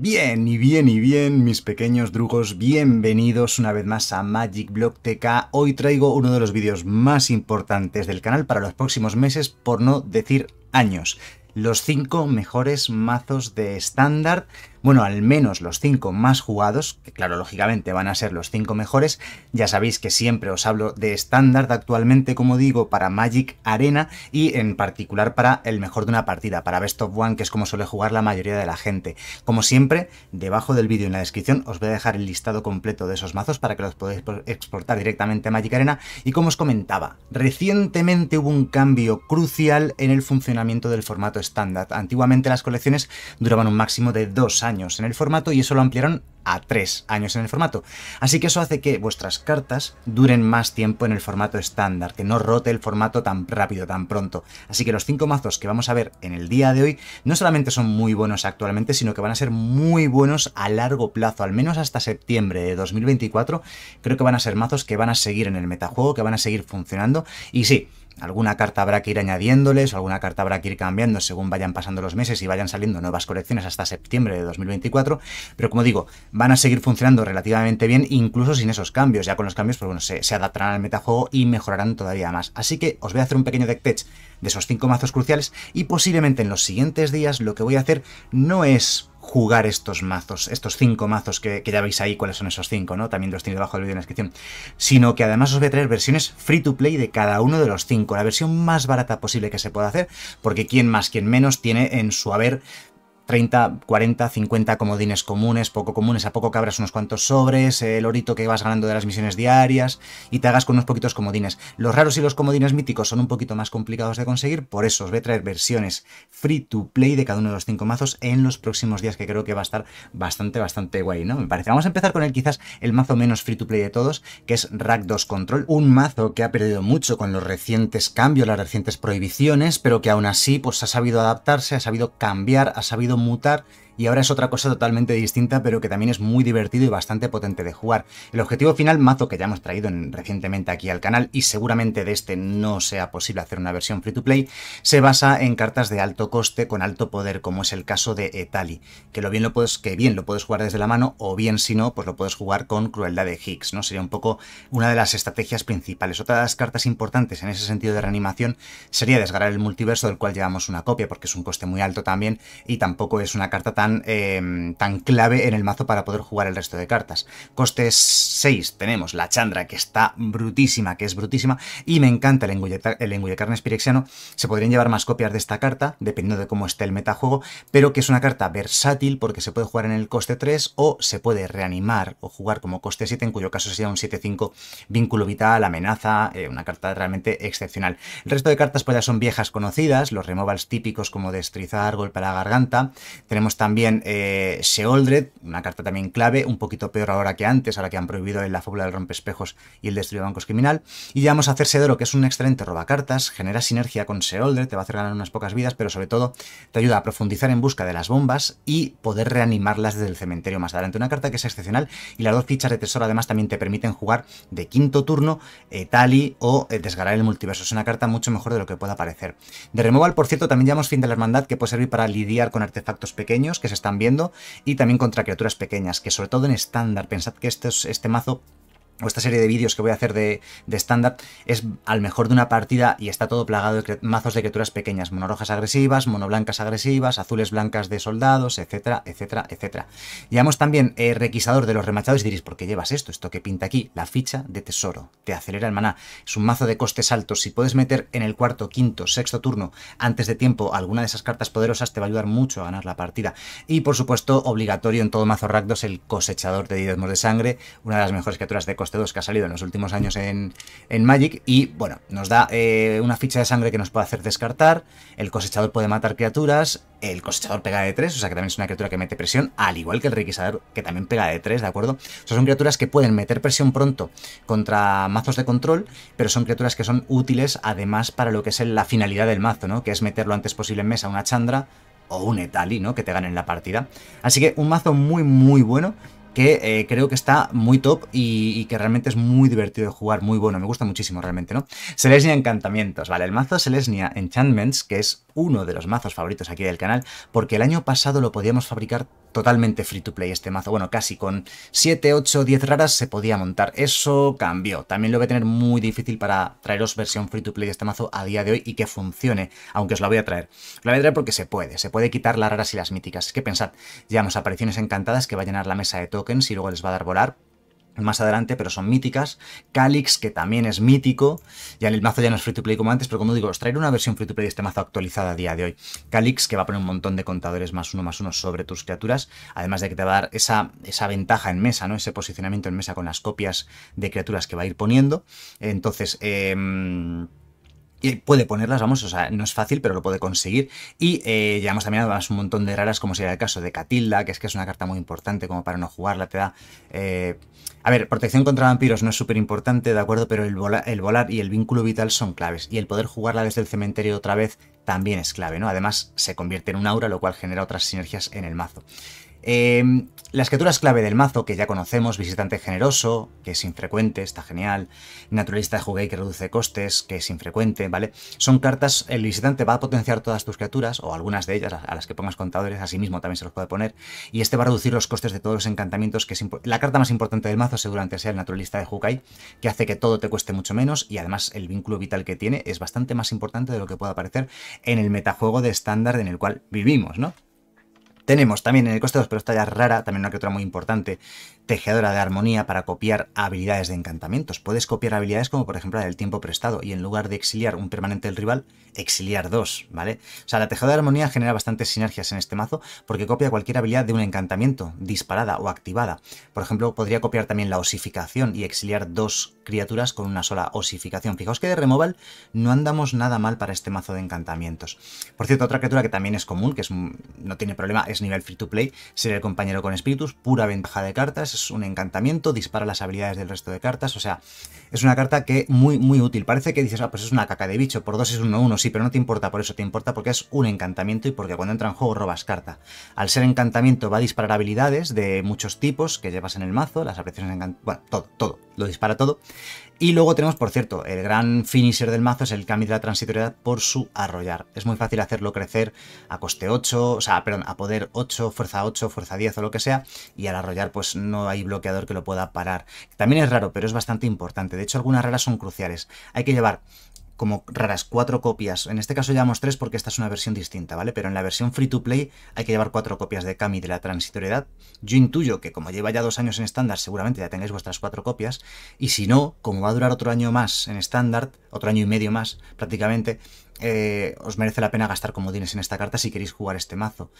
Bien, y bien, y bien, mis pequeños drugos, bienvenidos una vez más a Magic Block TK. Hoy traigo uno de los vídeos más importantes del canal para los próximos meses, por no decir años. Los 5 mejores mazos de estándar bueno, al menos los cinco más jugados, que claro, lógicamente van a ser los cinco mejores. Ya sabéis que siempre os hablo de estándar actualmente, como digo, para Magic Arena y en particular para el mejor de una partida, para Best of One, que es como suele jugar la mayoría de la gente. Como siempre, debajo del vídeo en la descripción os voy a dejar el listado completo de esos mazos para que los podáis exportar directamente a Magic Arena. Y como os comentaba, recientemente hubo un cambio crucial en el funcionamiento del formato estándar. Antiguamente las colecciones duraban un máximo de dos años años en el formato y eso lo ampliaron a 3 años en el formato. Así que eso hace que vuestras cartas duren más tiempo en el formato estándar, que no rote el formato tan rápido, tan pronto. Así que los 5 mazos que vamos a ver en el día de hoy no solamente son muy buenos actualmente, sino que van a ser muy buenos a largo plazo, al menos hasta septiembre de 2024. Creo que van a ser mazos que van a seguir en el metajuego, que van a seguir funcionando. Y sí, Alguna carta habrá que ir añadiéndoles, alguna carta habrá que ir cambiando según vayan pasando los meses y vayan saliendo nuevas colecciones hasta septiembre de 2024, pero como digo, van a seguir funcionando relativamente bien incluso sin esos cambios. Ya con los cambios, pues bueno, se, adaptarán al metajuego y mejorarán todavía más. Así que os voy a hacer un pequeño deck tech de esos cinco mazos cruciales y posiblemente en los siguientes días lo que voy a hacer no es jugar estos mazos, estos cinco mazos que, ya veis ahí cuáles son esos cinco, ¿no? También los tenéis debajo del vídeo en la descripción. Sino que además os voy a traer versiones free to play de cada uno de los cinco, la versión más barata posible que se pueda hacer, porque quien más, quien menos tiene en su haber 30, 40, 50 comodines comunes, poco comunes, a poco que abras unos cuantos sobres, el orito que vas ganando de las misiones diarias y te hagas con unos poquitos comodines. Los raros y los comodines míticos son un poquito más complicados de conseguir, por eso os voy a traer versiones free to play de cada uno de los cinco mazos en los próximos días, que creo que va a estar bastante, bastante guay, ¿no? Me parece. Vamos a empezar con el quizás el mazo menos free to play de todos, que es Rack 2 Control, un mazo que ha perdido mucho con los recientes cambios, las recientes prohibiciones, pero que aún así pues ha sabido adaptarse, ha sabido cambiar, ha sabido mutar y ahora es otra cosa totalmente distinta, pero que también es muy divertido y bastante potente de jugar. El objetivo final, mazo que ya hemos traído recientemente aquí al canal, y seguramente de este no sea posible hacer una versión free to play, se basa en cartas de alto coste con alto poder, como es el caso de Etali, que bien lo puedes, que bien lo puedes jugar desde la mano, o bien si no, pues lo puedes jugar con crueldad de Higgs, ¿no? Sería un poco una de las estrategias principales. Otra de las cartas importantes en ese sentido de reanimación sería desgarrar el multiverso, del cual llevamos una copia, porque es un coste muy alto también, y tampoco es una carta tan Em, tan, clave en el mazo para poder jugar el resto de cartas. coste 6 tenemos la Chandra, que está brutísima, que es brutísima, y me encanta el, engulle, el engullecarne espirexiano. Se podrían llevar más copias de esta carta, dependiendo de cómo esté el metajuego, pero que es una carta versátil porque se puede jugar en el coste 3 o se puede reanimar o jugar como coste 7, en cuyo caso sería un 7-5 vínculo vital, amenaza, eh, una carta realmente excepcional. El resto de cartas pues ya son viejas conocidas, los removals típicos como destrizar, golpe a la garganta. Tenemos también también eh, Seoldred, una carta también clave, un poquito peor ahora que antes, ahora que han prohibido la fábula del Espejos y el destruido bancos criminal. Y llevamos vamos a hacer oro que es un excelente robacartas, genera sinergia con Seoldred, te va a hacer ganar unas pocas vidas, pero sobre todo te ayuda a profundizar en busca de las bombas y poder reanimarlas desde el cementerio más adelante. Una carta que es excepcional y las dos fichas de tesoro además también te permiten jugar de quinto turno eh, Tali o eh, desgarrar el multiverso. Es una carta mucho mejor de lo que pueda parecer. De Removal, por cierto, también llevamos fin de la hermandad que puede servir para lidiar con artefactos pequeños que se están viendo y también contra criaturas pequeñas, que sobre todo en estándar, pensad que este, este mazo o esta serie de vídeos que voy a hacer de estándar es al mejor de una partida y está todo plagado de mazos de criaturas pequeñas, monorojas agresivas, monoblancas agresivas, azules blancas de soldados, etcétera, etcétera, etcétera. Llevamos también eh, requisador de los remachados y diréis, ¿por qué llevas esto? Esto que pinta aquí, la ficha de tesoro, te acelera el maná, es un mazo de costes altos, si puedes meter en el cuarto, quinto, sexto turno antes de tiempo alguna de esas cartas poderosas te va a ayudar mucho a ganar la partida. Y por supuesto, obligatorio en todo mazo ragdos, el cosechador de diezmos de sangre, una de las mejores criaturas de costes todos 2 que ha salido en los últimos años en, Magic. Y bueno, nos da eh, una ficha de sangre que nos puede hacer descartar. El cosechador puede matar criaturas. El cosechador pega de 3, o sea que también es una criatura que mete presión, al igual que el requisador que también pega de 3, ¿de acuerdo? O son criaturas que pueden meter presión pronto contra mazos de control, pero son criaturas que son útiles además para lo que es la finalidad del mazo, ¿no? Que es meter lo antes posible en mesa una chandra o un Etali, ¿no? Que te ganen la partida. Así que un mazo muy, muy bueno que eh, creo que está muy top y, y, que realmente es muy divertido de jugar, muy bueno, me gusta muchísimo realmente, ¿no? Selesnia Encantamientos, ¿vale? El mazo Selesnia Enchantments, que es uno de los mazos favoritos aquí del canal, porque el año pasado lo podíamos fabricar totalmente free to play este mazo. Bueno, casi con 7, 8, 10 raras se podía montar. Eso cambió. También lo voy a tener muy difícil para traeros versión free to play de este mazo a día de hoy y que funcione, aunque os la voy a traer. Lo voy a traer porque se puede. Se puede quitar las raras y las míticas. Es que pensad, llevamos apariciones encantadas que va a llenar la mesa de tokens y luego les va a dar volar más adelante, pero son míticas. Calix, que también es mítico. Ya en el mazo ya no es free to play como antes, pero como digo, os traeré una versión free to play de este mazo actualizada a día de hoy. Calix, que va a poner un montón de contadores más uno más uno sobre tus criaturas, además de que te va a dar esa, esa ventaja en mesa, ¿no? Ese posicionamiento en mesa con las copias de criaturas que va a ir poniendo. Entonces, eh y puede ponerlas, vamos, o sea, no es fácil, pero lo puede conseguir. Y eh, llevamos también además un montón de raras, como sería el caso de Catilda, que es que es una carta muy importante como para no jugarla, te da... Eh, a ver, protección contra vampiros no es súper importante, de acuerdo, pero el, el volar y el vínculo vital son claves. Y el poder jugarla desde el cementerio otra vez también es clave, ¿no? Además, se convierte en un aura, lo cual genera otras sinergias en el mazo. Em, las criaturas clave del mazo, que ya conocemos, visitante generoso, que es infrecuente, está genial, naturalista de juguete que reduce costes, que es infrecuente, ¿vale? Son cartas, el visitante va a potenciar todas tus criaturas, o algunas de ellas, a las que pongas contadores, así mismo también se los puede poner, y este va a reducir los costes de todos los encantamientos, que la carta más importante del mazo seguramente sea el naturalista de Hukai, que hace que todo te cueste mucho menos, y además el vínculo vital que tiene es bastante más importante de lo que pueda parecer en el metajuego de estándar en el cual vivimos, ¿no? Tenemos también en el coste de pero esta rara, también una criatura muy importante, tejedora de armonía para copiar habilidades de encantamientos. Puedes copiar habilidades como por ejemplo la del tiempo prestado y en lugar de exiliar un permanente del rival, exiliar dos, ¿vale? O sea, la tejedora de armonía genera bastantes sinergias en este mazo porque copia cualquier habilidad de un encantamiento disparada o activada. Por ejemplo, podría copiar también la osificación y exiliar dos criaturas con una sola osificación. Fijaos que de removal no andamos nada mal para este mazo de encantamientos. Por cierto, otra criatura que también es común, que es, no tiene problema, es nivel free to play, ser el compañero con espíritus, pura ventaja de cartas, un encantamiento, dispara las habilidades del resto de cartas, o sea, es una carta que muy, muy útil. Parece que dices, ah, pues es una caca de bicho, por dos es uno, uno, sí, pero no te importa por eso, te importa porque es un encantamiento y porque cuando entra en juego robas carta. Al ser encantamiento va a disparar habilidades de muchos tipos que llevas en el mazo, las apreciaciones, bueno, todo, todo, lo dispara todo. Y luego tenemos, por cierto, el gran finisher del mazo es el cambio de la transitoriedad por su arrollar. Es muy fácil hacerlo crecer a coste 8, o sea, perdón, a poder 8, fuerza 8, fuerza 10 o lo que sea, y al arrollar pues no hay bloqueador que lo pueda parar. También es raro, pero es bastante importante. De hecho, algunas reglas son cruciales. Hay que llevar como raras cuatro copias. En este caso llevamos tres porque esta es una versión distinta, ¿vale? Pero en la versión free to play hay que llevar cuatro copias de Kami de la transitoriedad. Yo intuyo que como lleva ya dos años en estándar, seguramente ya tenéis vuestras cuatro copias. Y si no, como va a durar otro año más en estándar, otro año y medio más prácticamente, eh, os merece la pena gastar comodines en esta carta si queréis jugar este mazo.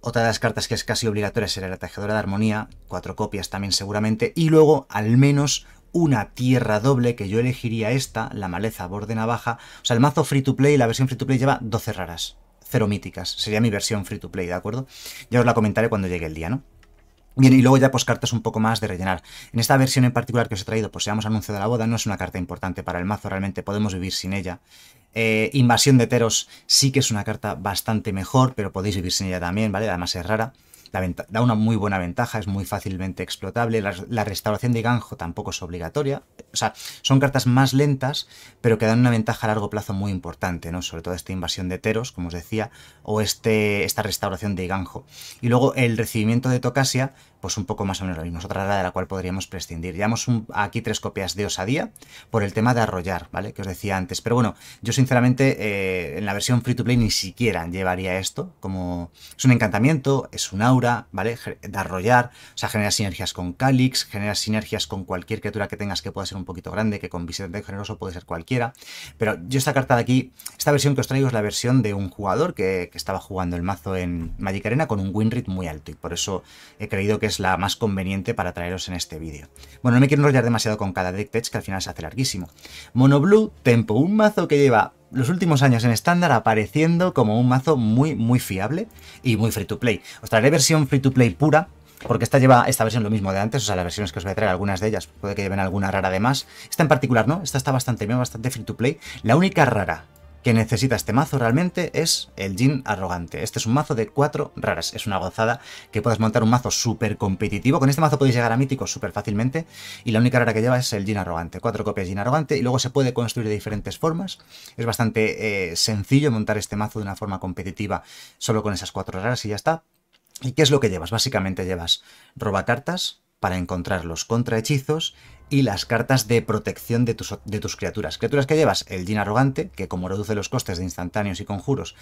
Otra de las cartas que es casi obligatoria será la tejedora de armonía, cuatro copias también seguramente, y luego al menos una tierra doble, que yo elegiría esta, la maleza borde navaja. O sea, el mazo free to play, la versión free to play lleva 12 raras, cero míticas. Sería mi versión free to play, ¿de acuerdo? Ya os la comentaré cuando llegue el día, ¿no? Bien, y luego ya pues cartas un poco más de rellenar. En esta versión en particular que os he traído, pues seamos anuncio de la boda, no es una carta importante para el mazo, realmente podemos vivir sin ella. Eh, invasión de Teros sí que es una carta bastante mejor, pero podéis vivir sin ella también, ¿vale? Además es rara. da una muy buena ventaja, es muy fácilmente explotable. La, restauración de Ganjo tampoco es obligatoria. O sea, son cartas más lentas, pero que dan una ventaja a largo plazo muy importante, ¿no? Sobre todo esta invasión de Teros, como os decía, o este, esta restauración de Ganjo. Y luego el recibimiento de Tocasia, pues un poco más o menos lo mismo. otra rara de la cual podríamos prescindir. Llevamos aquí tres copias de Osadía por el tema de arrollar, ¿vale? Que os decía antes. Pero bueno, yo sinceramente eh, en la versión free to play ni siquiera llevaría esto. Como es un encantamiento, es un aura, ¿vale? De arrollar. O sea, genera sinergias con Calix, genera sinergias con cualquier criatura que tengas que pueda ser un poquito grande, que con visitante generoso puede ser cualquiera. Pero yo esta carta de aquí, esta versión que os traigo es la versión de un jugador que, que estaba jugando el mazo en Magic Arena con un win rate muy alto. Y por eso he creído que es la más conveniente para traeros en este vídeo. Bueno, no me quiero enrollar demasiado con cada deck tech que al final se hace larguísimo. Mono Blue Tempo, un mazo que lleva los últimos años en estándar apareciendo como un mazo muy, muy fiable y muy free to play. Os traeré versión free to play pura, porque esta lleva esta versión lo mismo de antes, o sea, las versiones que os voy a traer, algunas de ellas, puede que lleven alguna rara de más. Esta en particular no, esta está bastante bien, bastante free to play. La única rara que necesita este mazo realmente es el Jin Arrogante. Este es un mazo de cuatro raras. Es una gozada que puedas montar un mazo súper competitivo. Con este mazo podéis llegar a míticos súper fácilmente. Y la única rara que lleva es el Jin Arrogante. cuatro copias Jin Arrogante. Y luego se puede construir de diferentes formas. Es bastante eh, sencillo montar este mazo de una forma competitiva solo con esas cuatro raras y ya está. ¿Y qué es lo que llevas? Básicamente llevas robacartas, para encontrar los contrahechizos y las cartas de protección de tus, criaturas. Criaturas que llevas, el Jin Arrogante, que como reduce los costes de instantáneos y conjuros,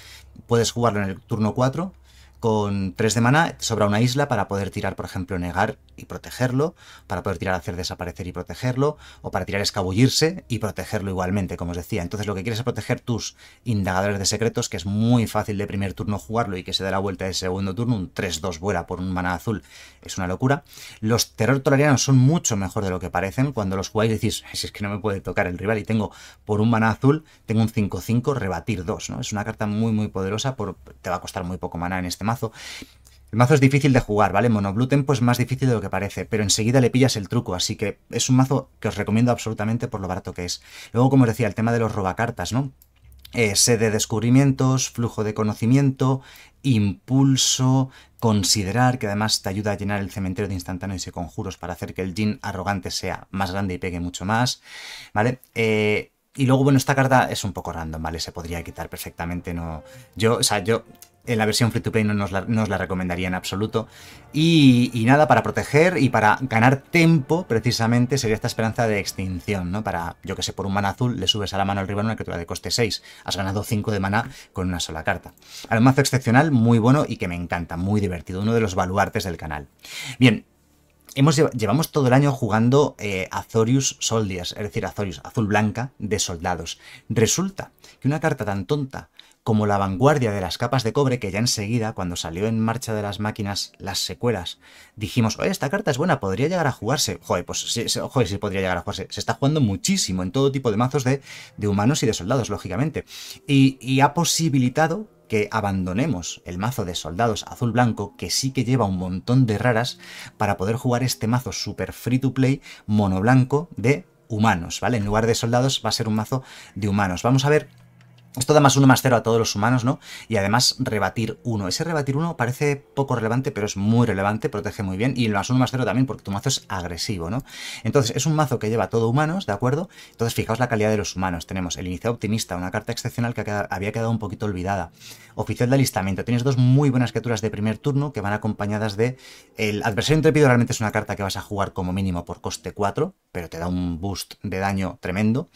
puedes jugarlo en el turno 4, con 3 de mana sobra una isla para poder tirar, por ejemplo, negar y protegerlo, para poder tirar hacer desaparecer y protegerlo, o para tirar escabullirse y protegerlo igualmente, como os decía. Entonces lo que quieres es proteger tus indagadores de secretos, que es muy fácil de primer turno jugarlo y que se da la vuelta de segundo turno, un 3-2 vuela por un mana azul, es una locura. Los terror tolarianos son mucho mejor de lo que parecen, cuando los jugáis decís, si es que no me puede tocar el rival y tengo por un mana azul, tengo un 5-5, rebatir 2, ¿no? Es una carta muy muy poderosa, por, te va a costar muy poco mana en este mazo. El mazo es difícil de jugar, ¿vale? blue Tempo es más difícil de lo que parece, pero enseguida le pillas el truco, así que es un mazo que os recomiendo absolutamente por lo barato que es. Luego, como os decía, el tema de los robacartas, ¿no? Eh, sede de descubrimientos, flujo de conocimiento, impulso, considerar, que además te ayuda a llenar el cementerio de instantáneos y conjuros para hacer que el jin arrogante sea más grande y pegue mucho más, ¿vale? Eh, y luego, bueno, esta carta es un poco random, ¿vale? Se podría quitar perfectamente, no... Yo, o sea, yo en la versión free to play no nos la, os la recomendaría en absoluto. Y, nada, para proteger y para ganar tiempo, precisamente, sería esta esperanza de extinción, ¿no? Para, yo que sé, por un mana azul le subes a la mano al rival una criatura de coste 6. Has ganado 5 de mana con una sola carta. Ahora, un mazo excepcional, muy bueno y que me encanta, muy divertido, uno de los baluartes del canal. Bien, Hemos, llevamos todo el año jugando eh, Azorius Soldiers, es decir, Azorius, azul blanca, de soldados. Resulta que una carta tan tonta como la vanguardia de las capas de cobre, que ya enseguida, cuando salió en marcha de las máquinas las secuelas, dijimos, oye, esta carta es buena, podría llegar a jugarse. Joder, pues sí, podría llegar a jugarse. Se está jugando muchísimo en todo tipo de mazos de, humanos y de soldados, lógicamente. Y, ha posibilitado que abandonemos el mazo de soldados azul-blanco, que sí que lleva un montón de raras, para poder jugar este mazo super free to play mono de humanos, ¿vale? En lugar de soldados va a ser un mazo de humanos. Vamos a ver esto da más uno más 0 a todos los humanos, ¿no? Y además rebatir 1. Ese rebatir 1 parece poco relevante, pero es muy relevante, protege muy bien. Y el más 1 más 0 también, porque tu mazo es agresivo, ¿no? Entonces, es un mazo que lleva todo humanos, ¿de acuerdo? Entonces, fijaos la calidad de los humanos. Tenemos el iniciado optimista, una carta excepcional que había quedado un poquito olvidada. Oficial de alistamiento. Tienes dos muy buenas criaturas de primer turno que van acompañadas de... El adversario intrépido realmente es una carta que vas a jugar como mínimo por coste 4, pero te da un boost de daño tremendo.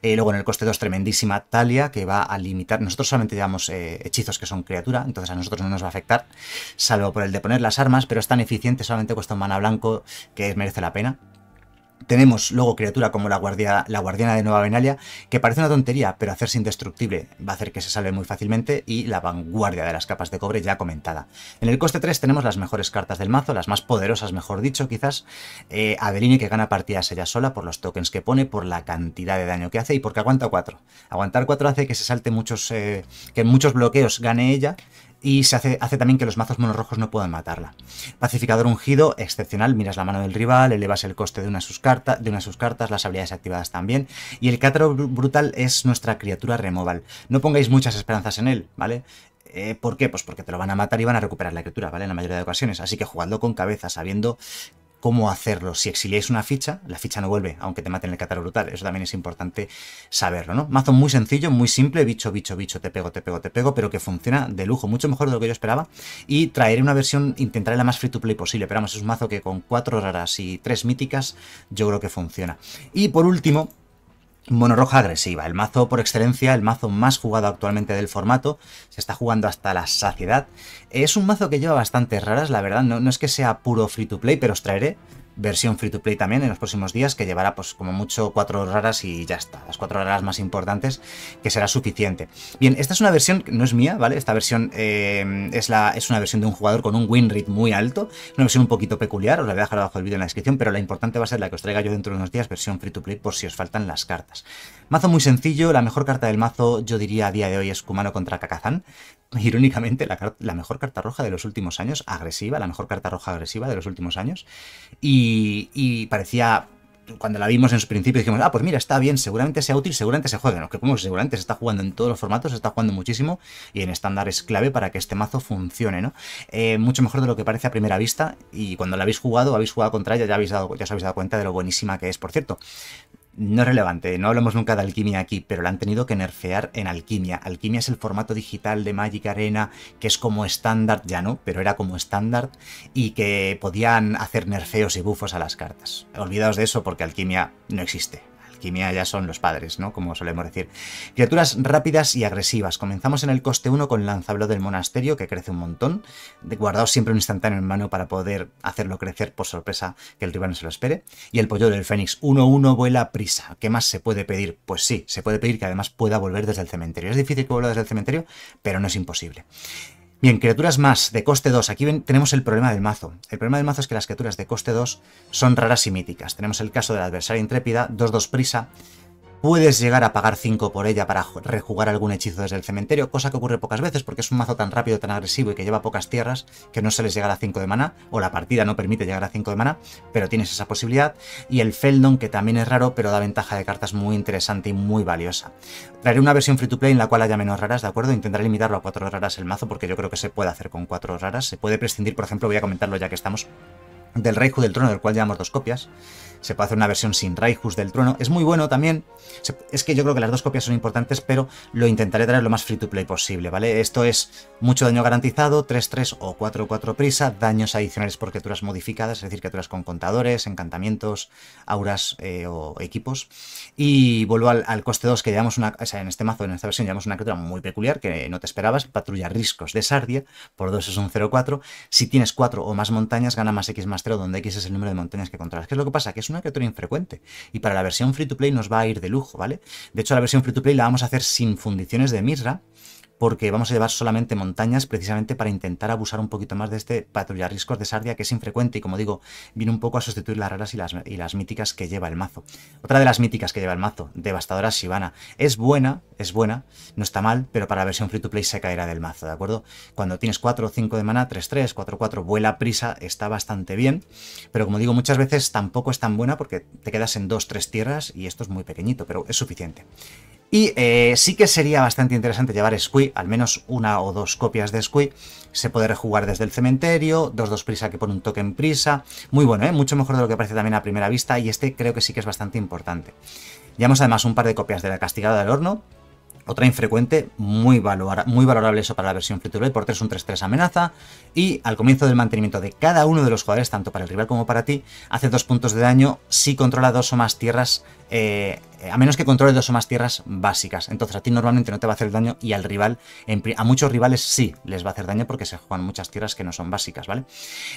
Eh, luego en el coste 2, tremendísima Talia, que va a limitar. Nosotros solamente llevamos eh, hechizos que son criatura, entonces a nosotros no nos va a afectar, salvo por el de poner las armas, pero es tan eficiente, solamente cuesta un mana blanco que merece la pena tenemos luego criatura como la, guardia, la guardiana de Nueva Venalia, que parece una tontería, pero hacerse indestructible va a hacer que se salve muy fácilmente, y la vanguardia de las capas de cobre ya comentada. En el coste 3 tenemos las mejores cartas del mazo, las más poderosas, mejor dicho, quizás. Eh, que gana partidas ella sola por los tokens que pone, por la cantidad de daño que hace y porque aguanta 4. Aguantar 4 hace que se salte muchos, eh, que muchos bloqueos gane ella y se hace, hace también que los mazos monorrojos no puedan matarla. Pacificador ungido, excepcional, miras la mano del rival, elevas el coste de una, sus de una sus cartas, las habilidades activadas también, y el cátaro brutal es nuestra criatura removal. No pongáis muchas esperanzas en él, ¿vale? Eh, ¿Por qué? Pues porque te lo van a matar y van a recuperar la criatura, ¿vale? En la mayoría de ocasiones. Así que jugando con cabeza, sabiendo cómo hacerlo. Si exiliáis una ficha, la ficha no vuelve, aunque te maten el catar brutal. Eso también es importante saberlo, ¿no? Mazo muy sencillo, muy simple, bicho, bicho, bicho, te pego, te pego, te pego, pero que funciona de lujo, mucho mejor de lo que yo esperaba. Y traeré una versión, intentaré la más free to play posible, pero vamos, es un mazo que con cuatro raras y tres míticas, yo creo que funciona. Y por último, roja agresiva, el mazo por excelencia, el mazo más jugado actualmente del formato, se está jugando hasta la saciedad. Es un mazo que lleva bastantes raras, la verdad, no, no es que sea puro free to play, pero os traeré versión free to play también en los próximos días que llevará pues como mucho cuatro raras y ya está, las cuatro raras más importantes que será suficiente. Bien, esta es una versión no es mía, ¿vale? Esta versión eh, es, la, es una versión de un jugador con un win rate muy alto, una versión un poquito peculiar, os la voy a dejar abajo del vídeo en la descripción, pero la importante va a ser la que os traiga yo dentro de unos días, versión free to play por si os faltan las cartas. Mazo muy sencillo, la mejor carta del mazo yo diría a día de hoy es Kumano contra Kakazan, irónicamente, la, mejor carta roja de los últimos años, agresiva, la mejor carta roja agresiva de los últimos años. Y, parecía, cuando la vimos en sus principios, dijimos, ah, pues mira, está bien, seguramente sea útil, seguramente se juegue. No, que como seguramente se está jugando en todos los formatos, se está jugando muchísimo y en estándar es clave para que este mazo funcione, ¿no? Eh, mucho mejor de lo que parece a primera vista y cuando la habéis jugado, habéis jugado contra ella, ya, habéis dado, ya os habéis dado cuenta de lo buenísima que es, por cierto no relevante, no hablamos nunca de alquimia aquí, pero la han tenido que nerfear en alquimia. Alquimia es el formato digital de Magic Arena que es como estándar, ya no, pero era como estándar y que podían hacer nerfeos y bufos a las cartas. Olvidaos de eso porque alquimia no existe alquimia ya son los padres, ¿no? Como solemos decir. Criaturas rápidas y agresivas. Comenzamos en el coste 1 con lanzablo del monasterio, que crece un montón. Guardaos siempre un instantáneo en mano para poder hacerlo crecer por sorpresa que el rival no se lo espere. Y el pollo del fénix 1-1 vuela a prisa. ¿Qué más se puede pedir? Pues sí, se puede pedir que además pueda volver desde el cementerio. Es difícil que vuelva desde el cementerio, pero no es imposible. Bien, criaturas más de coste 2. Aquí tenemos el problema del mazo. El problema del mazo es que las criaturas de coste 2 son raras y míticas. Tenemos el caso de la adversaria intrépida, 2-2 prisa, puedes llegar a pagar 5 por ella para rejugar algún hechizo desde el cementerio, cosa que ocurre pocas veces porque es un mazo tan rápido, tan agresivo y que lleva pocas tierras que no se les llegará a 5 de mana, o la partida no permite llegar a 5 de mana, pero tienes esa posibilidad, y el Feldon que también es raro pero da ventaja de cartas muy interesante y muy valiosa. Traeré una versión free to play en la cual haya menos raras, ¿de acuerdo? Intentaré limitarlo a 4 raras el mazo porque yo creo que se puede hacer con 4 raras, se puede prescindir, por ejemplo, voy a comentarlo ya que estamos, del Reiju del Trono, del cual llevamos dos copias. Se puede hacer una versión sin Raijus del Trono. Es muy bueno también. Es que yo creo que las dos copias son importantes, pero lo intentaré traer lo más free to play posible, ¿vale? Esto es mucho daño garantizado, 3-3 o 4-4 prisa, daños adicionales por criaturas modificadas, es decir, criaturas con contadores, encantamientos, auras eh, o equipos. Y vuelvo al, coste 2, que llevamos una. O sea, en este mazo, en esta versión, llevamos una criatura muy peculiar que no te esperabas, patrulla riscos de Sardia, por 2 es un 0-4. Si tienes 4 o más montañas, gana más X más donde X es el número de montañas que controlas. ¿Qué es lo que pasa? Que es una criatura infrecuente y para la versión free to play nos va a ir de lujo, ¿vale? De hecho, la versión free to play la vamos a hacer sin fundiciones de Misra porque vamos a llevar solamente montañas precisamente para intentar abusar un poquito más de este patrullar riscos de Sardia que es infrecuente y como digo, viene un poco a sustituir las raras y las, míticas que lleva el mazo. Otra de las míticas que lleva el mazo, Devastadora Sivana, es buena, es buena, no está mal, pero para la versión free to play se caerá del mazo, ¿de acuerdo? Cuando tienes 4 o 5 de mana, 3-3, 4-4, vuela prisa, está bastante bien, pero como digo, muchas veces tampoco es tan buena porque te quedas en 2-3 tierras y esto es muy pequeñito, pero es suficiente. Y eh, sí que sería bastante interesante llevar Squee, al menos una o dos copias de Squee. Se puede rejugar desde el cementerio, dos, dos prisa que pone un toque en prisa. Muy bueno, ¿eh? mucho mejor de lo que parece también a primera vista y este creo que sí que es bastante importante. Llevamos además un par de copias de la castigada del horno, otra infrecuente, muy, valorable eso para la versión free to play, por 3 un 3-3 amenaza. Y al comienzo del mantenimiento de cada uno de los jugadores, tanto para el rival como para ti, hace dos puntos de daño si controla dos o más tierras, eh, a menos que controle dos o más tierras básicas. Entonces a ti normalmente no te va a hacer daño y al rival, a muchos rivales sí les va a hacer daño porque se juegan muchas tierras que no son básicas, ¿vale?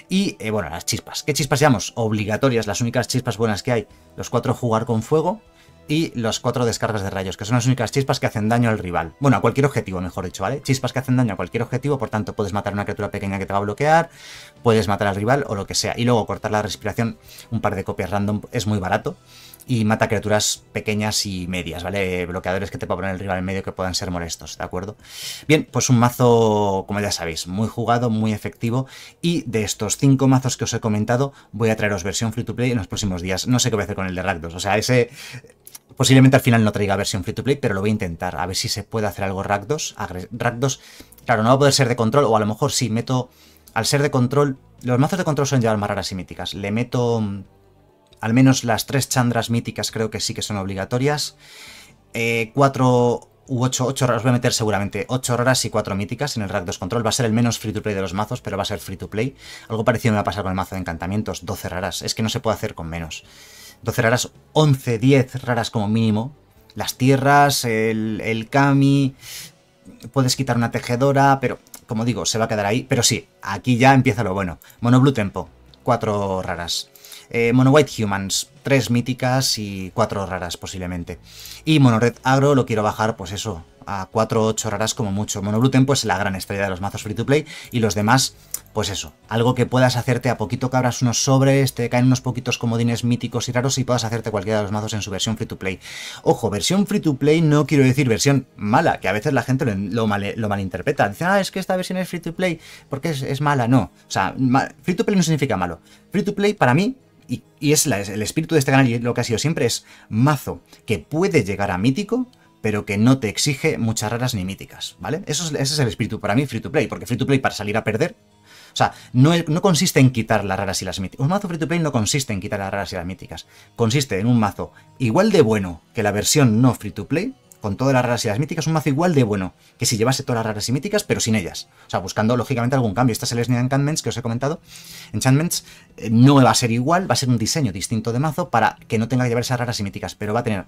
Y eh, bueno, las chispas. ¿Qué chispas llevamos? Obligatorias, las únicas chispas buenas que hay. Los cuatro jugar con fuego, y los cuatro descargas de rayos, que son las únicas chispas que hacen daño al rival. Bueno, a cualquier objetivo, mejor dicho, ¿vale? Chispas que hacen daño a cualquier objetivo, por tanto, puedes matar a una criatura pequeña que te va a bloquear, puedes matar al rival o lo que sea. Y luego cortar la respiración, un par de copias random es muy barato. Y mata criaturas pequeñas y medias, ¿vale? Bloqueadores que te pueda poner el rival en medio que puedan ser molestos, ¿de acuerdo? Bien, pues un mazo, como ya sabéis, muy jugado, muy efectivo. Y de estos cinco mazos que os he comentado, voy a traeros versión free to play en los próximos días. No sé qué voy a hacer con el de Ragdos. O sea, ese Posiblemente al final no traiga versión free to play, pero lo voy a intentar, a ver si se puede hacer algo Rakdos. Rakdos, claro, no va a poder ser de control, o a lo mejor sí, meto, al ser de control, los mazos de control son llevar más raras y míticas. Le meto mm, al menos las tres chandras míticas, creo que sí que son obligatorias. 4... Eh, u 8, raras. Os voy a meter seguramente 8 raras y 4 míticas en el Rack 2 Control. Va a ser el menos free to play de los mazos, pero va a ser free to play. Algo parecido me va a pasar con el mazo de encantamientos, 12 raras. Es que no se puede hacer con menos. 12 raras, 11, 10 raras como mínimo. Las tierras, el, kami, puedes quitar una tejedora, pero como digo, se va a quedar ahí. Pero sí, aquí ya empieza lo bueno. Mono Blue Tempo, 4 raras. Eh, Mono White Humans, 3 míticas y 4 raras posiblemente. Y Mono Red Agro lo quiero bajar, pues eso, a 4 o 8 raras como mucho. Mono Blue Tempo es la gran estrella de los mazos free to play y los demás pues eso, algo que puedas hacerte a poquito que abras unos sobres, te caen unos poquitos comodines míticos y raros y puedas hacerte cualquiera de los mazos en su versión free to play. Ojo, versión free to play no quiero decir versión mala, que a veces la gente lo, malinterpreta. Dicen, ah, es que esta versión es free to play porque es, es mala. No, o sea, free to play no significa malo. Free to play para mí y, es el espíritu de este canal y lo que ha sido siempre es mazo que puede llegar a mítico, pero que no te exige muchas raras ni míticas, ¿vale? Eso ese es el espíritu para mí, free to play, porque free to play para salir a perder o sea, no, no consiste en quitar las raras y las míticas. Un mazo free to play no consiste en quitar las raras y las míticas. Consiste en un mazo igual de bueno que la versión no free to play, con todas las raras y las míticas, un mazo igual de bueno que si llevase todas las raras y míticas, pero sin ellas. O sea, buscando lógicamente algún cambio. Esta Celestia Enchantments que os he comentado, Enchantments, eh, no va a ser igual, va a ser un diseño distinto de mazo para que no tenga que llevar esas raras y míticas, pero va a tener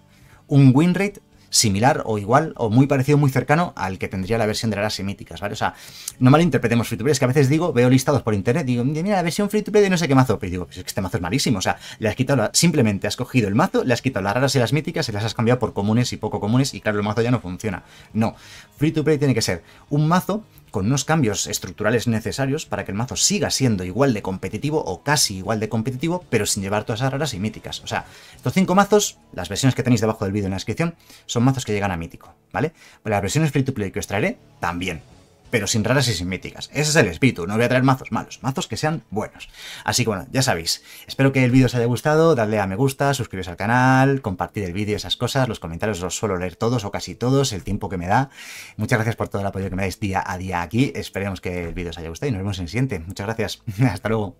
un win rate similar o igual o muy parecido, muy cercano al que tendría la versión de las semíticas, ¿vale? O sea, no malinterpretemos free to play, es que a veces digo, veo listados por internet, digo, mira, la versión free to play de no sé qué mazo, pero digo, es que este mazo es malísimo, o sea, le has quitado, simplemente has cogido el mazo, le has quitado las raras y las míticas y las has cambiado por comunes y poco comunes y claro, el mazo ya no funciona. No, free to play tiene que ser un mazo con unos cambios estructurales necesarios para que el mazo siga siendo igual de competitivo o casi igual de competitivo, pero sin llevar todas esas raras y míticas. O sea, estos cinco mazos, las versiones que tenéis debajo del vídeo en la descripción, son mazos que llegan a mítico, ¿vale? Pues las versiones free to play que os traeré también pero sin raras y sin míticas. Ese es el espíritu, no voy a traer mazos malos, mazos que sean buenos. Así que bueno, ya sabéis, espero que el vídeo os haya gustado, dadle a me gusta, suscribiros al canal, compartir el vídeo, esas cosas, los comentarios los suelo leer todos o casi todos, el tiempo que me da. Muchas gracias por todo el apoyo que me dais día a día aquí, esperemos que el vídeo os haya gustado y nos vemos en el siguiente. Muchas gracias, hasta luego.